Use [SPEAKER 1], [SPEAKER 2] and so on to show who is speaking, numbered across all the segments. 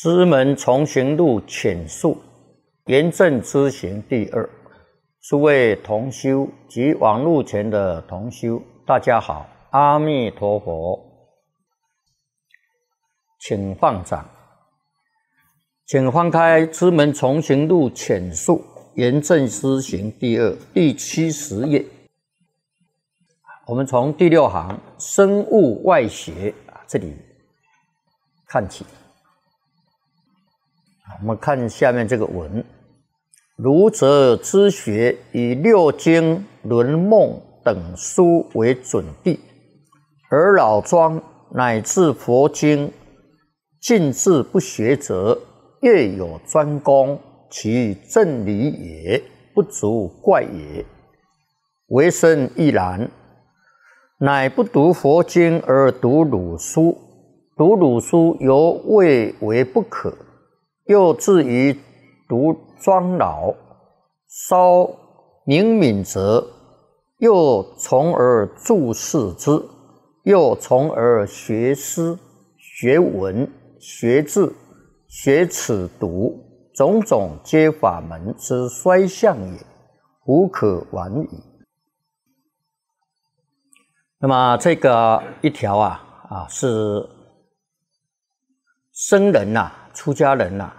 [SPEAKER 1] 《师门从行路浅述严正之行》第二，诸位同修及网路前的同修，大家好，阿弥陀佛，请放掌，请翻开《师门从行路浅述严正之行》第二第七十页，我们从第六行“生物外邪”啊这里看起。我们看下面这个文：儒者之学以六经、论孟等书为准地，而老庄乃至佛经，尽至不学者，业有专攻，其正理也不足怪也。为生亦然，乃不读佛经而读鲁书，读鲁书犹未为不可。又至于读庄老、稍明敏者，又从而注释之，又从而学诗、学文、学字、学尺牍，种种皆法门之衰相也，无可挽矣。那么这个一条啊，啊是僧人呐，出家人呐。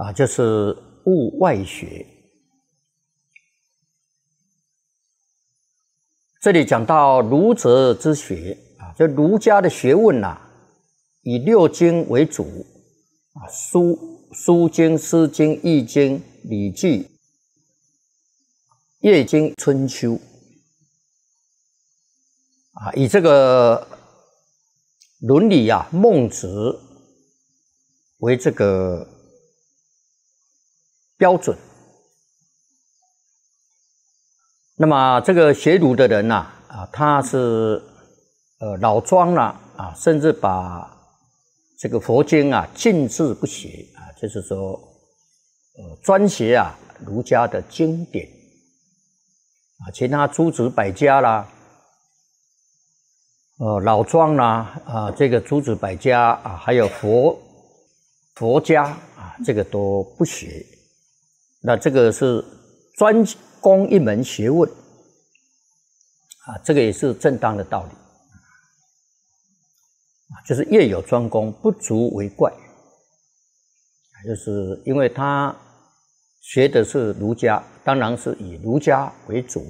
[SPEAKER 1] 啊，就是物外学。这里讲到儒者之学啊，就儒家的学问呐，以六经为主啊，《书》《书经》《诗经》《易经》《礼记》《乐经》《春秋》啊，以这个伦理啊，孟子》为这个。标准。那么这个学儒的人呢，啊，他是呃老庄了啊，甚至把这个佛经啊禁止不学啊，就是说呃专学啊儒家的经典啊，其他诸子百家啦，呃老庄啦啊，这个诸子百家啊，还有佛佛家啊，这个都不学。那这个是专攻一门学问啊，这个也是正当的道理啊，就是业有专攻，不足为怪。就是因为他学的是儒家，当然是以儒家为主。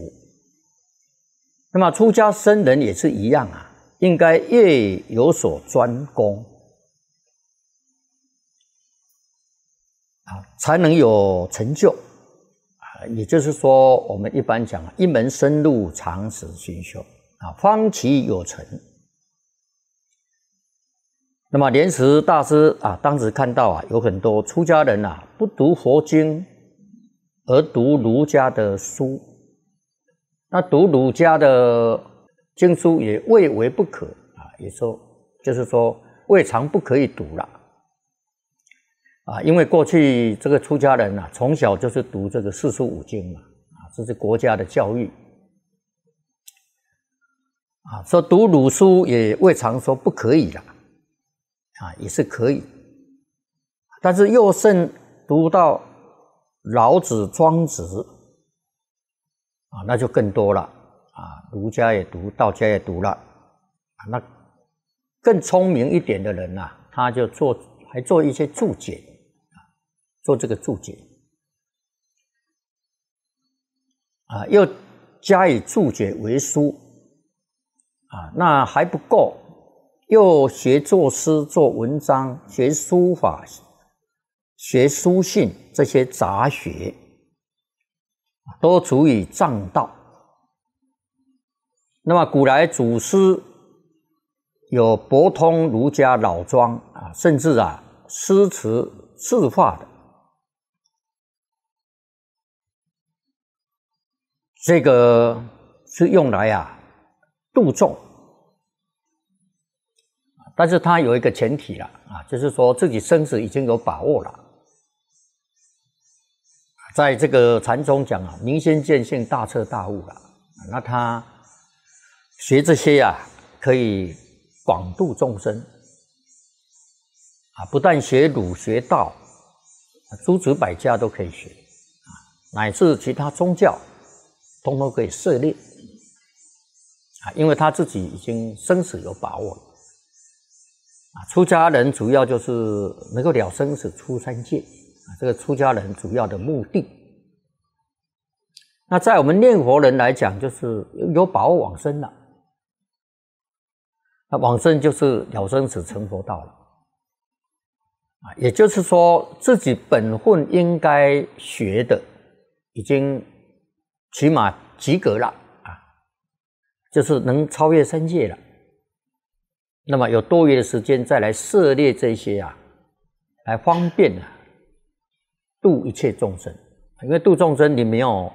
[SPEAKER 1] 那么出家僧人也是一样啊，应该业有所专攻。啊，才能有成就啊！也就是说，我们一般讲，一门深入，长时熏修啊，方其有成。那么莲池大师啊，当时看到啊，有很多出家人啊，不读佛经而读儒家的书，那读儒家的经书也未为不可啊，也说就是说，未尝不可以读了。啊，因为过去这个出家人啊，从小就是读这个四书五经嘛，啊，这是国家的教育，啊，说读儒书也未尝说不可以的，啊，也是可以，但是又甚读到老子、庄子，啊，那就更多了，啊，儒家也读，道家也读了，啊，那更聪明一点的人呐，他就做，还做一些注解。做这个注解啊，又加以注解为书啊，那还不够，又学作诗、做文章、学书法、学书信这些杂学，都足以仗道。那么古来祖师有博通儒家、老庄啊，甚至啊诗词字画的。这个是用来啊度众，但是它有一个前提了啊，就是说自己生死已经有把握了。在这个禅宗讲啊，明心见性、大彻大悟了，那他学这些呀，可以广度众生啊，不但学儒学道，诸子百家都可以学啊，乃至其他宗教。通通可以涉猎啊，因为他自己已经生死有把握了啊。出家人主要就是能够了生死、出三界啊，这个出家人主要的目的。那在我们念佛人来讲，就是有把握往生了。那往生就是了生死、成佛道了啊，也就是说自己本分应该学的已经。起码及格了啊，就是能超越三界了。那么有多余的时间再来涉猎这些啊，来方便啊度一切众生。因为度众生，你没有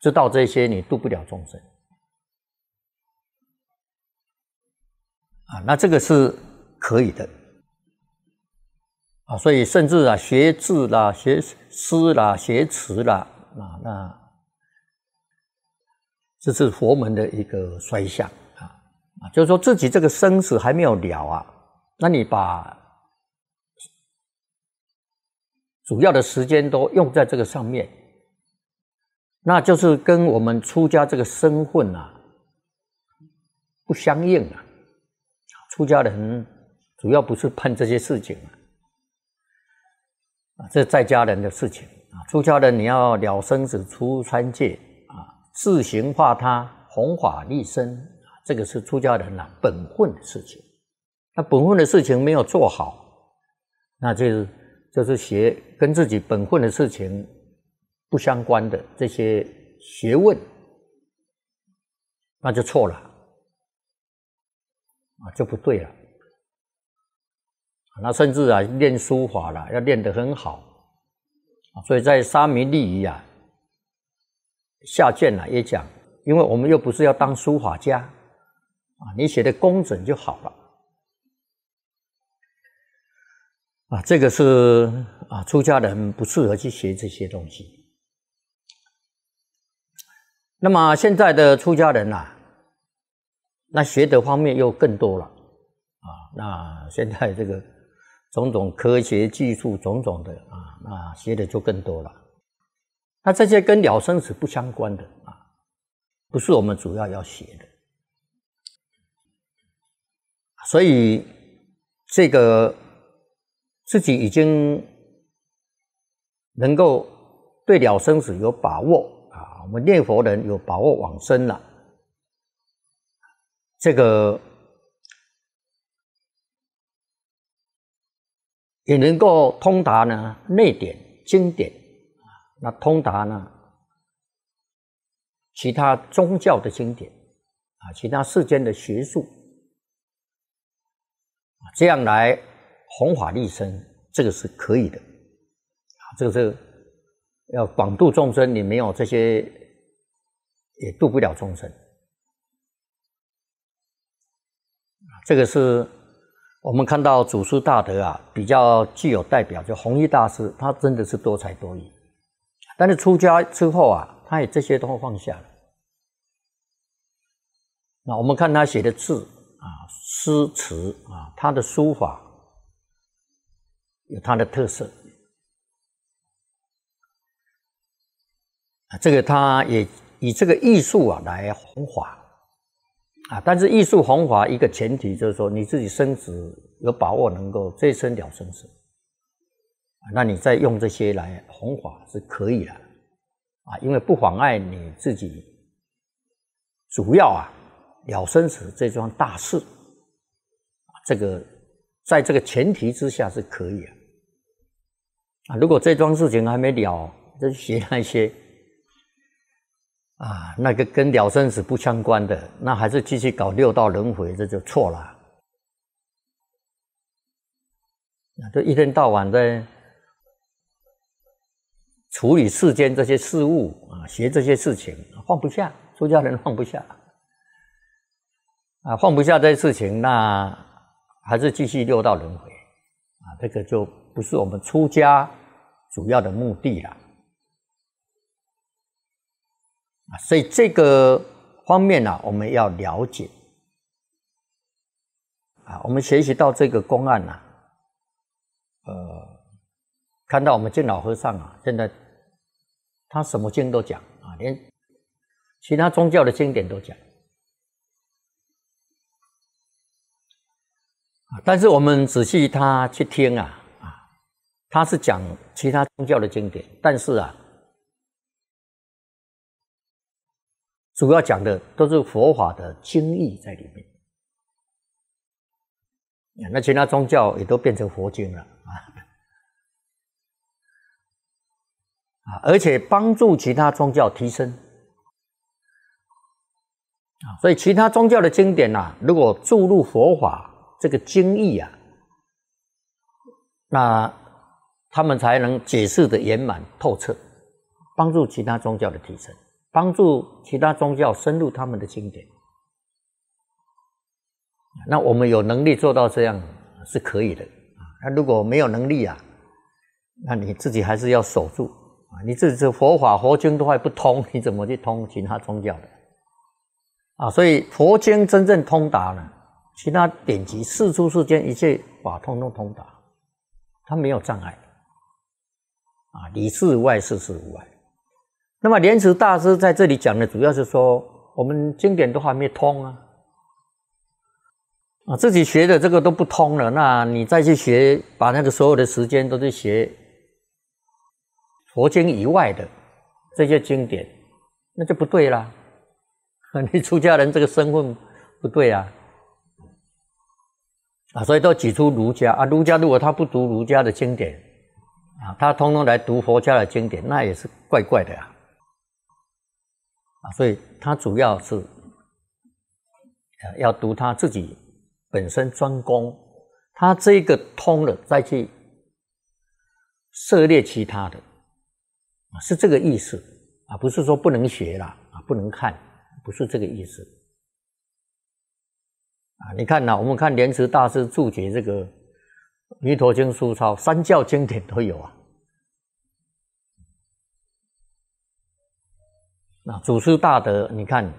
[SPEAKER 1] 知道这些，你度不了众生啊。那这个是可以的啊。所以甚至啊，学字啦，学诗啦，学词啦，啊，那。这是佛门的一个衰相啊！啊，就是说自己这个生死还没有了啊，那你把主要的时间都用在这个上面，那就是跟我们出家这个身份啊不相应啊。出家人主要不是碰这些事情啊，啊，这是在家人的事情啊。出家人你要了生死出三界。自行化他，弘法利身，这个是出家人啊本分的事情。那本分的事情没有做好，那就是就是学跟自己本分的事情不相关的这些学问，那就错了啊，就不对了。那甚至啊练书法了，要练得很好，所以在沙弥利仪啊。下卷啊、也讲，因为我们又不是要当书法家，啊，你写的工整就好了。啊，这个是啊，出家人不适合去学这些东西。那么现在的出家人呐，那学的方面又更多了，啊，那现在这个种种科学技术，种种的啊，那学的就更多了。那这些跟了生死不相关的啊，不是我们主要要写的。所以，这个自己已经能够对了生死有把握啊，我们念佛人有把握往生了，这个也能够通达呢内典经典。那通达呢？其他宗教的经典啊，其他世间的学术这样来弘法利生，这个是可以的啊。这个这个要广度众生，你没有这些也度不了众生。这个是我们看到祖师大德啊，比较具有代表，就弘一大师，他真的是多才多艺。但是出家之后啊，他也这些都放下了。那我们看他写的字啊、诗词啊，他的书法有他的特色啊。这个他也以这个艺术啊来弘法啊。但是艺术弘法一个前提就是说你自己生死有把握，能够一生了生死。那你再用这些来弘法是可以的，啊，因为不妨碍你自己主要啊了生死这桩大事，这个在这个前提之下是可以的。啊，如果这桩事情还没了，就学那些啊那个跟了生死不相关的，那还是继续搞六道轮回，这就错了。啊，就一天到晚在。处理世间这些事物啊，学这些事情放不下，出家人放不下，啊，放不下这些事情，那还是继续六道轮回，啊，这个就不是我们出家主要的目的了，啊，所以这个方面呢，我们要了解，啊，我们学习到这个公案呢，呃，看到我们敬老和尚啊，现在。他什么经都讲啊，连其他宗教的经典都讲啊。但是我们仔细他去听啊，啊，他是讲其他宗教的经典，但是啊，主要讲的都是佛法的经义在里面。那其他宗教也都变成佛经了。啊，而且帮助其他宗教提升啊，所以其他宗教的经典呐，如果注入佛法这个经义啊，那他们才能解释的圆满透彻，帮助其他宗教的提升，帮助其他宗教深入他们的经典。那我们有能力做到这样是可以的啊，那如果没有能力啊，那你自己还是要守住。你自己佛法佛经都还不通，你怎么去通其他宗教的啊？所以佛经真正通达呢，其他典籍四出世间一切法通通通达，它没有障碍啊。里事外事事无碍。那么莲池大师在这里讲的，主要是说我们经典都还没通啊，啊自己学的这个都不通了，那你再去学，把那个所有的时间都去学。佛经以外的这些经典，那就不对啦！你出家人这个身份不对啊！啊，所以都举出儒家啊，儒家如果他不读儒家的经典啊，他通通来读佛家的经典，那也是怪怪的啊。啊，所以他主要是啊，要读他自己本身专攻，他这个通了再去涉猎其他的。是这个意思，啊，不是说不能学啦，啊，不能看，不是这个意思，啊，你看呐，我们看莲池大师注解这个《弥陀经书抄，三教经典都有啊。那祖师大德，你看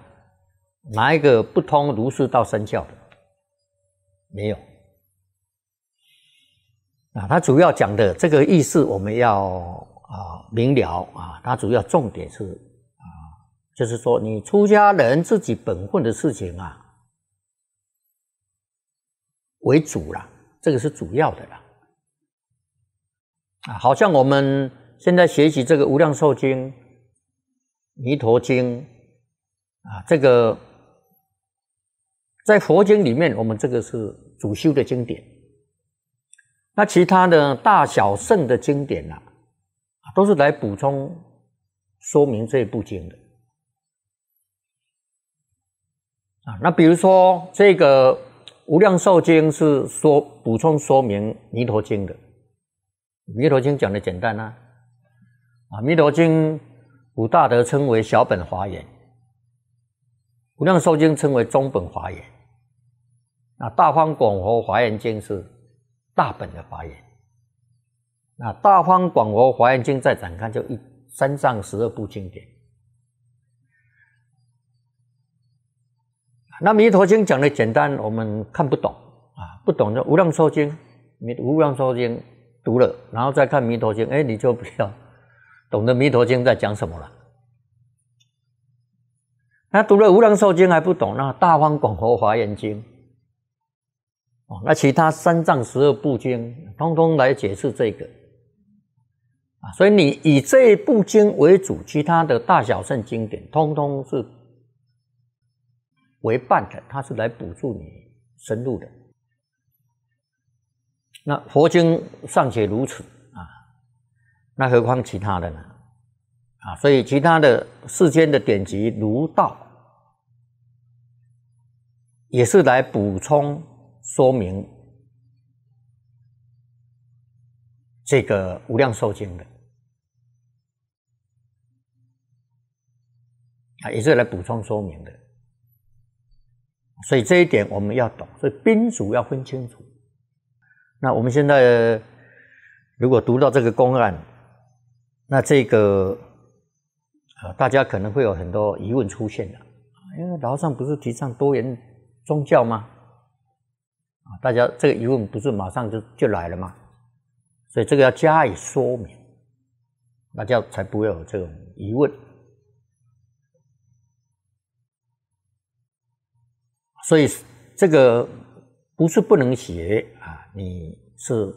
[SPEAKER 1] 哪一个不通儒释道三教的？没有。啊，他主要讲的这个意思，我们要。啊，明了啊！它主要重点是啊，就是说你出家人自己本分的事情啊为主了，这个是主要的啦。啊，好像我们现在学习这个《无量寿经》《弥陀经》啊，这个在佛经里面，我们这个是主修的经典。那其他的大小圣的经典呢？都是来补充说明这部经的啊。那比如说，这个《无量寿经》是说补充说明《弥陀经》的，《弥陀经》讲的简单啊。啊，《弥陀经》古大德称为小本华严，《无量寿经》称为中本华严，那《大方广佛华严经》是大本的华严。那《大方广佛华严经》再展开，就一三藏十二部经典。那《弥陀经》讲的简单，我们看不懂啊，不懂的《无量寿经》，弥《无量寿经》读了，然后再看《弥陀经》，哎，你就比较懂得《弥陀经》在讲什么了。那读了《无量寿经》还不懂，那《大方广佛华严经》哦，那其他三藏十二部经，通通来解释这个。所以你以这部经为主，其他的大小圣经典通通是为伴的，它是来补助你深入的。那佛经尚且如此啊，那何况其他的呢？啊，所以其他的世间的典籍儒道也是来补充说明这个无量寿经的。也是来补充说明的，所以这一点我们要懂，所以宾主要分清楚。那我们现在如果读到这个公案，那这个啊，大家可能会有很多疑问出现的，因为老上不是提倡多元宗教吗？啊，大家这个疑问不是马上就就来了吗？所以这个要加以说明，大家才不会有这种疑问。所以，这个不是不能学啊，你是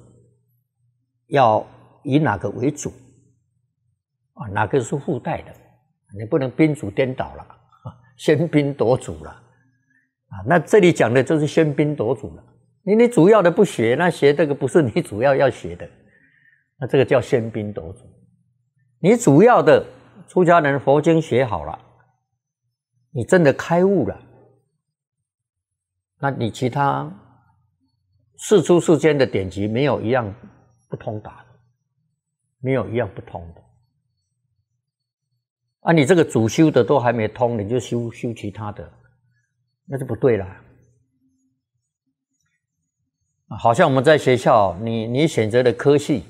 [SPEAKER 1] 要以哪个为主啊？哪个是附带的？你不能宾主颠倒了，喧宾夺主了啊！那这里讲的就是喧宾夺主了。你你主要的不学，那学这个不是你主要要学的，那这个叫喧宾夺主。你主要的出家人佛经学好了，你真的开悟了。那你其他四出四间的典籍没有一样不通达的，没有一样不通的。啊，你这个主修的都还没通，你就修修其他的，那就不对了。好像我们在学校，你你选择的科系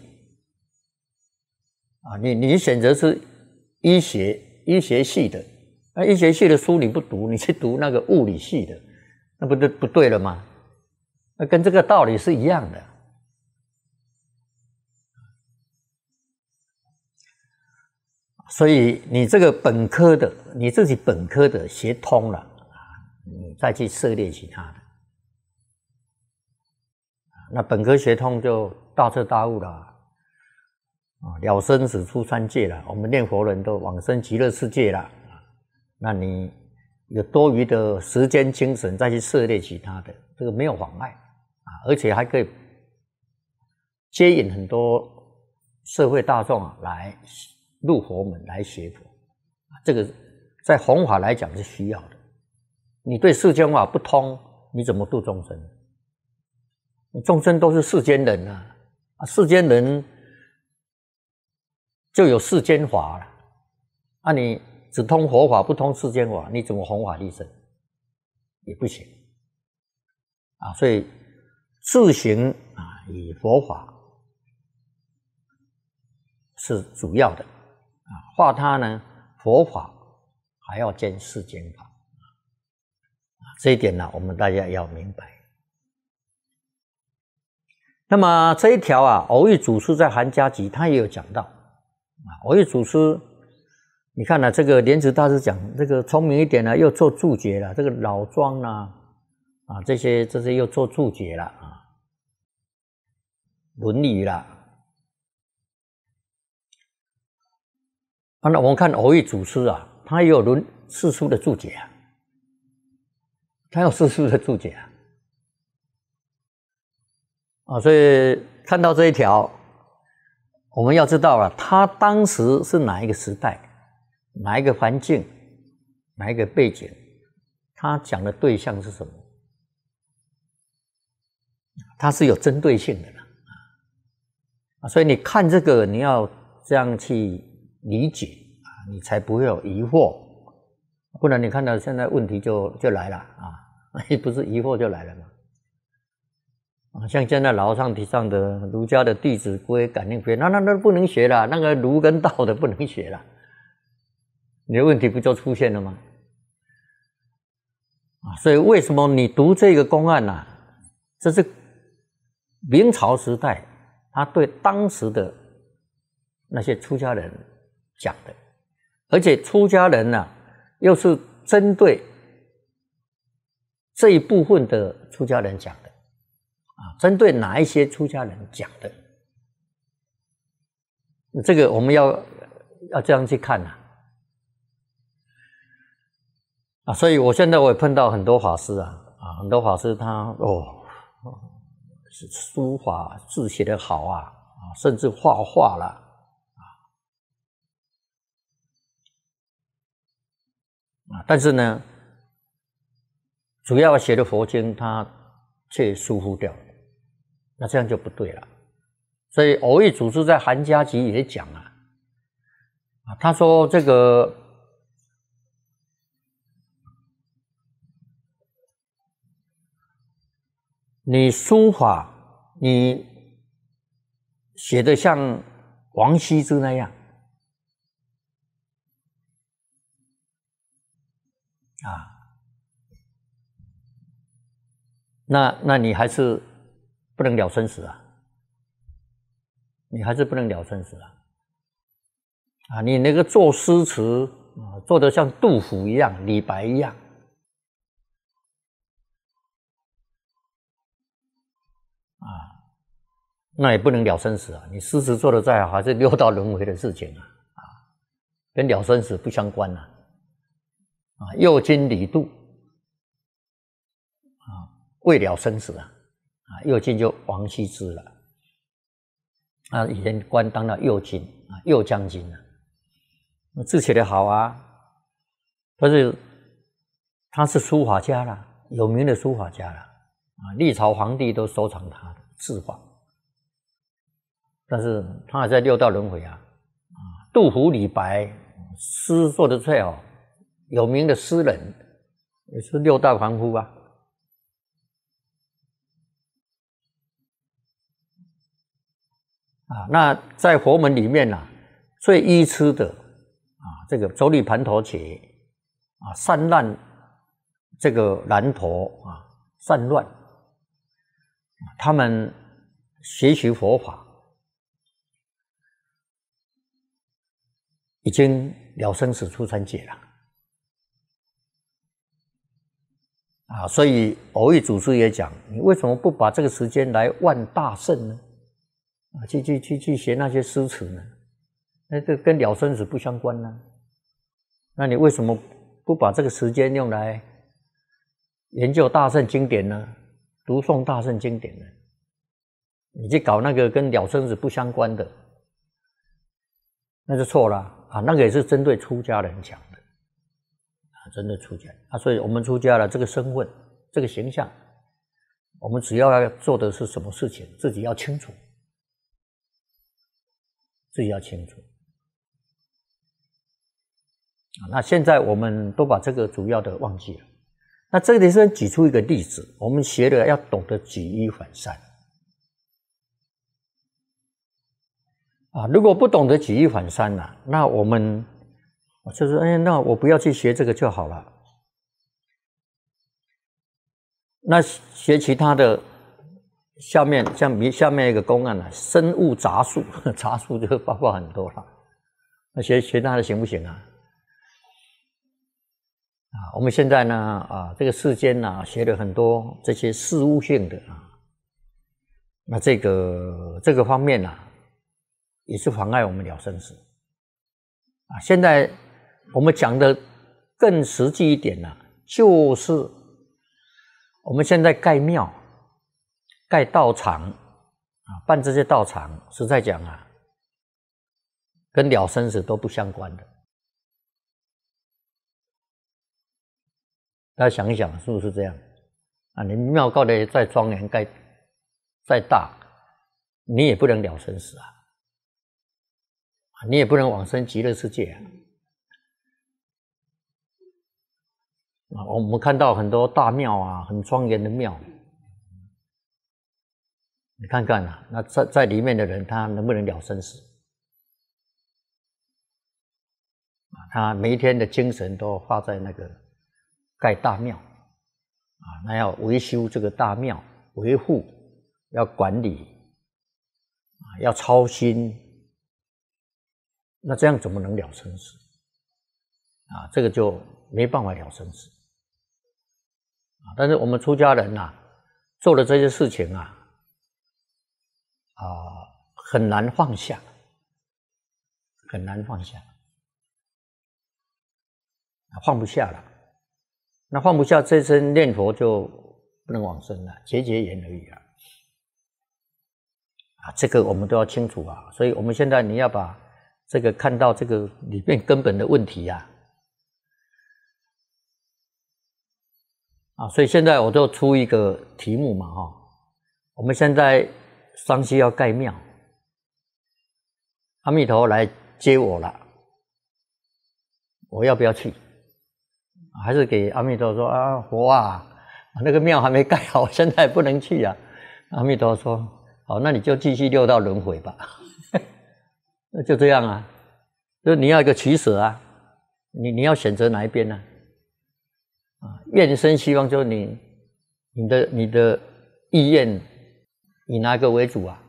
[SPEAKER 1] 啊，你你选择是医学医学系的，那医学系的书你不读，你去读那个物理系的。那不就不对了吗？那跟这个道理是一样的。所以你这个本科的，你自己本科的学通了啊，你再去涉猎其他的，那本科学通就大彻大悟了啊，了生死出三界了，我们念佛人都往生极乐世界了，那你。有多余的时间精神再去涉猎其他的，这个没有妨碍啊，而且还可以接引很多社会大众啊来入佛门来学佛，这个在弘法来讲是需要的。你对世间法不通，你怎么度众生？众生都是世间人呐，啊，世间人就有世间法了，那你。只通佛法不通世间法，你怎么弘法利生也不行啊！所以自行啊，以佛法是主要的啊。化他呢，佛法还要兼世间法啊。这一点呢，我们大家要明白。那么这一条啊，偶遇祖师在韩家集，他也有讲到啊，偶遇祖师。你看呢？这个莲池大师讲这个聪明一点呢，又做注解了。这个老庄啊，啊这些这些又做注解了啊，《论语》啦。啊，那我们看偶遇祖师啊，他也有论四书的注解啊，他有四书的注解啊。啊，所以看到这一条，我们要知道啊，他当时是哪一个时代？哪一个环境，哪一个背景，他讲的对象是什么？他是有针对性的啊，所以你看这个，你要这样去理解啊，你才不会有疑惑，不然你看到现在问题就就来了啊，不是疑惑就来了吗？啊，像现在老上上的儒家的《弟子规》《感应篇》，那那那不能学了，那个儒跟道的不能学了。你的问题不就出现了吗？啊，所以为什么你读这个公案呢？这是明朝时代，他对当时的那些出家人讲的，而且出家人呢，又是针对这一部分的出家人讲的，啊，针对哪一些出家人讲的？这个我们要要这样去看呐。啊，所以我现在我也碰到很多法师啊，啊，很多法师他哦，书法字写的好啊，啊，甚至画画了，啊，啊，但是呢，主要写的佛经他却疏忽掉了，那这样就不对了。所以偶遇组织在韩家集也讲啊，啊，他说这个。你书法，你写的像王羲之那样，啊，那那你还是不能了生死啊，你还是不能了生死啊，啊，你那个作诗词啊，做的像杜甫一样，李白一样。那也不能了生死啊！你诗词做的再好，还是六道轮回的事情啊！啊，跟了生死不相关呐！啊，右军李杜啊，为了生死啊！啊，右军就王羲之了。啊，以前官当到右军啊，右将军了。字写的好啊，他是他是书法家啦，有名的书法家啦，啊，历朝皇帝都收藏他的字画。但是他还在六道轮回啊，啊，杜甫、李白，诗做的最好，有名的诗人，也是六道凡夫啊。啊，那在佛门里面呢，最依吃的啊，这个足里盘陀羯啊，散乱这个难陀啊，散乱，他们学习佛法。已经了生死出三界了啊！所以偶遇祖师也讲：你为什么不把这个时间来万大圣呢？啊，去去去去学那些诗词呢？那这跟了生死不相关呢？那你为什么不把这个时间用来研究大圣经典呢？读诵大圣经典呢？你去搞那个跟了生死不相关的，那就错了。啊，那个也是针对出家人讲的，啊，针对出家。啊，所以我们出家了，这个身份，这个形象，我们只要要做的是什么事情，自己要清楚，自己要清楚。啊，那现在我们都把这个主要的忘记了。那这里是举出一个例子，我们学的要懂得举一反三。啊，如果不懂得举一反三呐，那我们就是哎，那我不要去学这个就好了。那学其他的，下面像比下面一个公案呢，生物杂树，杂树就包括很多了。那学其他的行不行啊？啊，我们现在呢啊，这个世间呢，学了很多这些事物性的啊，那这个这个方面呢？也是妨碍我们了生死啊！现在我们讲的更实际一点呢，就是我们现在盖庙、盖道场啊，办这些道场，实在讲啊，跟了生死都不相关的。大家想一想，是不是这样？啊，你庙搞得再庄严、盖再大，你也不能了生死啊！你也不能往生极乐世界啊！啊，我们看到很多大庙啊，很庄严的庙，你看看啊，那在在里面的人，他能不能了生死？啊，他每一天的精神都花在那个盖大庙啊，那要维修这个大庙，维护要管理啊，要操心。那这样怎么能了生死啊？这个就没办法了生死啊！但是我们出家人呐，做了这些事情啊，啊，很难放下，很难放下，啊，放不下了。那放不下这身念佛，就不能往生了，节节也而已啊！啊，这个我们都要清楚啊！所以，我们现在你要把。这个看到这个里面根本的问题呀，啊，所以现在我就出一个题目嘛，哈，我们现在双溪要盖庙，阿弥陀来接我了，我要不要去？还是给阿弥陀说啊，佛啊，那个庙还没盖好，现在不能去啊。阿弥陀说，好，那你就继续六道轮回吧。那就这样啊，就你要一个取舍啊，你你要选择哪一边呢？啊，愿生希望就是你你的你的意愿以哪个为主啊？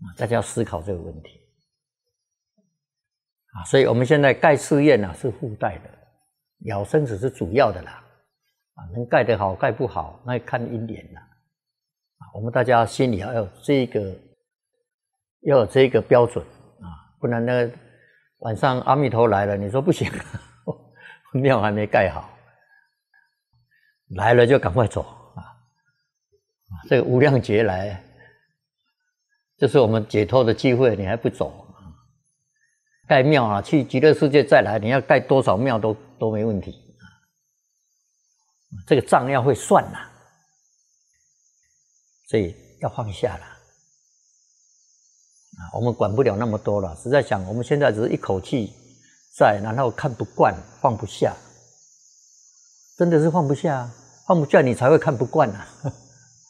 [SPEAKER 1] 啊，大家要思考这个问题啊。所以我们现在盖寺院呢是附带的，咬身子是主要的啦。啊，能盖得好盖不好那看因缘了。啊，我们大家心里要有这个。要有这个标准啊，不然那个晚上阿弥陀来了，你说不行，庙还没盖好，来了就赶快走啊！这个无量劫来，这是我们解脱的机会，你还不走啊？盖庙啊，去极乐世界再来，你要盖多少庙都都没问题啊！这个账要会算呐，所以要放下了。啊，我们管不了那么多了，实在想，我们现在只是一口气在，然后看不惯，放不下，真的是放不下，放不下你才会看不惯啊。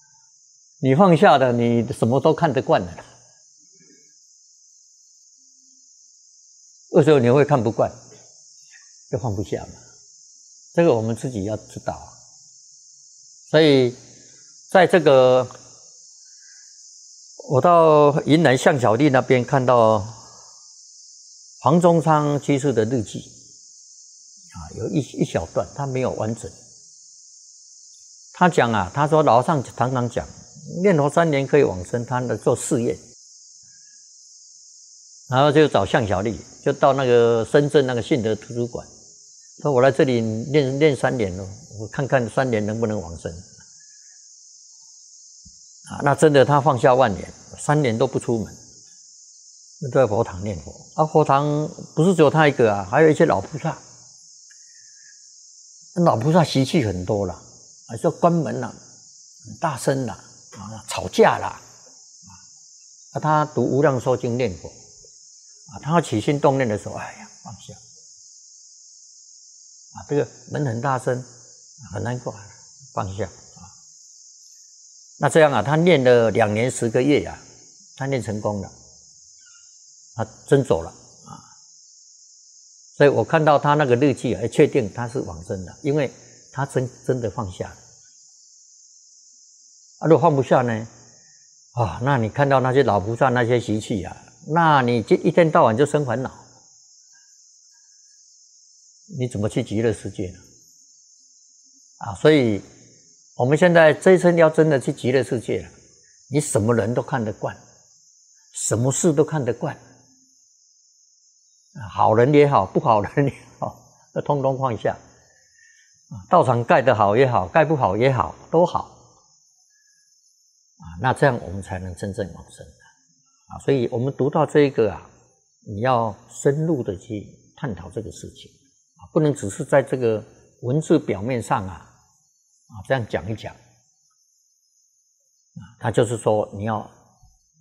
[SPEAKER 1] 你放下的，你什么都看得惯了。为什么你会看不惯？就放不下嘛。这个我们自己要知道。所以，在这个。我到云南向小丽那边看到黄宗昌居士的日记，啊，有一一小段他没有完整。他讲啊，他说老上常常讲，念佛三年可以往生，他呢做试验，然后就找向小丽，就到那个深圳那个信德图书馆，说我来这里念念三年喽，我看看三年能不能往生。啊，那真的，他放下万年，三年都不出门，在佛堂念佛。啊，佛堂不是只有他一个啊，还有一些老菩萨。老菩萨习气很多了，啊，说关门了，很大声了，啊，吵架了，啊，他读《无量寿经》念佛，啊，他起心动念的时候，哎呀，放下。啊，这个门很大声，很难过，放下。那这样啊，他念了两年十个月呀，他念成功了，他真走了啊！所以我看到他那个日记啊，确定他是往生的，因为他真真的放下了。啊，如果放不下呢？啊，那你看到那些老菩萨那些习气呀，那你就一天到晚就生烦恼，你怎么去极乐世界呢？啊，所以。我们现在这一生要真的去极乐世界，了，你什么人都看得惯，什么事都看得惯，好人也好，不好的也好，都通通放下。道场盖得好也好，盖不好也好，都好。啊，那这样我们才能真正往生啊。所以我们读到这一个啊，你要深入的去探讨这个事情啊，不能只是在这个文字表面上啊。啊，这样讲一讲，啊，他就是说，你要，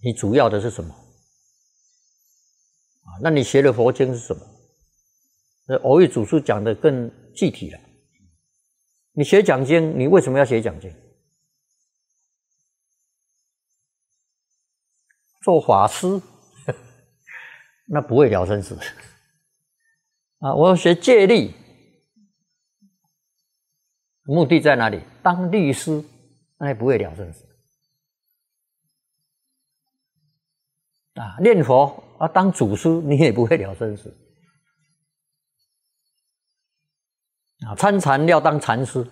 [SPEAKER 1] 你主要的是什么？啊，那你学的佛经是什么？那偶遇祖师讲的更具体了。你学讲经，你为什么要学讲经？做法师，那不会聊生死。啊，我要学借力。目的在哪里？当律师，那也不会了生死。啊，念佛啊，当祖师，你也不会了生死。啊，参禅要当禅师，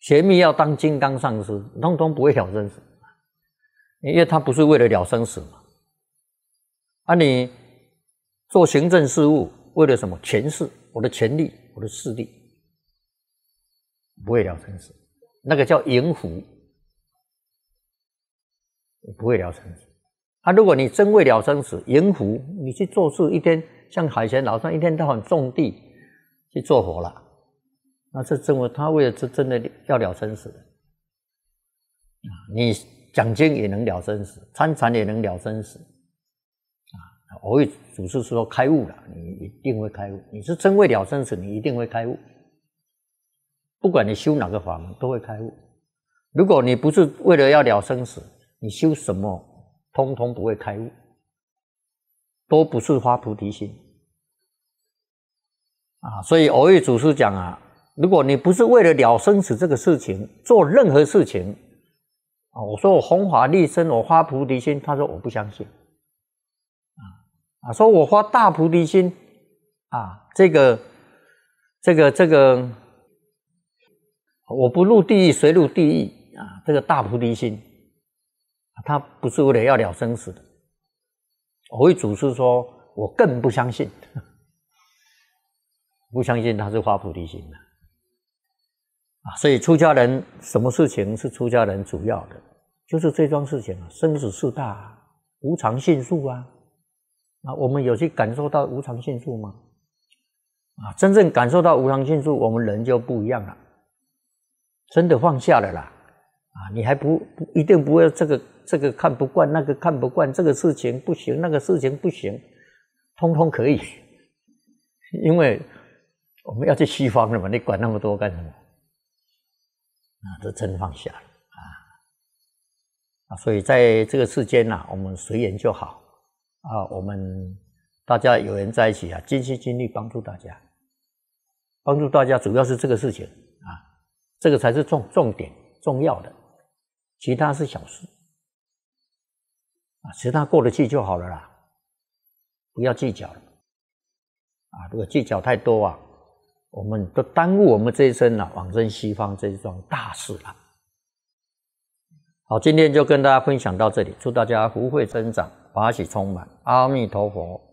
[SPEAKER 1] 学密要当金刚上师，通通不会了生死，因为他不是为了了生死嘛。啊，你做行政事务，为了什么？权势，我的权力，我的势力。不会了生死，那个叫寅虎。不会了生死，啊，如果你真为了生死，寅虎，你去做事，一天像海贤老上，一天到晚种地去做活了，那是真为他为了是真的要了生死的。啊，你讲经也能了生死，参禅也能了生死，啊，偶会，主师说开悟了，你一定会开悟。你是真为了生死，你一定会开悟。不管你修哪个法门，都会开悟，如果你不是为了要了生死，你修什么，通通不会开悟，都不是发菩提心，啊，所以偶遇祖师讲啊，如果你不是为了了生死这个事情做任何事情，啊，我说我弘法利身，我发菩提心，他说我不相信，啊啊，说我发大菩提心，啊，这个这个这个。我不入地狱，谁入地狱？啊，这个大菩提心，他不是为了要了生死的。我会主持说，我更不相信，不相信他是发菩提心的啊。所以出家人什么事情是出家人主要的，就是这桩事情啊。生死事大，无常性数啊。那我们有去感受到无常性数吗？啊，真正感受到无常性数，我们人就不一样了。真的放下了啦，啊，你还不一定不会这个这个看不惯那个看不惯这个事情不行那个事情不行，通通可以，因为我们要去西方了嘛，你管那么多干什么？啊，都真放下了啊啊，所以在这个世间呐，我们随缘就好啊，我们大家有人在一起啊，尽心尽力帮助大家，帮助大家主要是这个事情。这个才是重重点重要的，其他是小事，啊，其他过得去就好了啦，不要计较，啊，如果计较太多啊，我们都耽误我们这一生啊，往生西方这一桩大事了。好，今天就跟大家分享到这里，祝大家福慧增长，法喜充满，阿弥陀佛。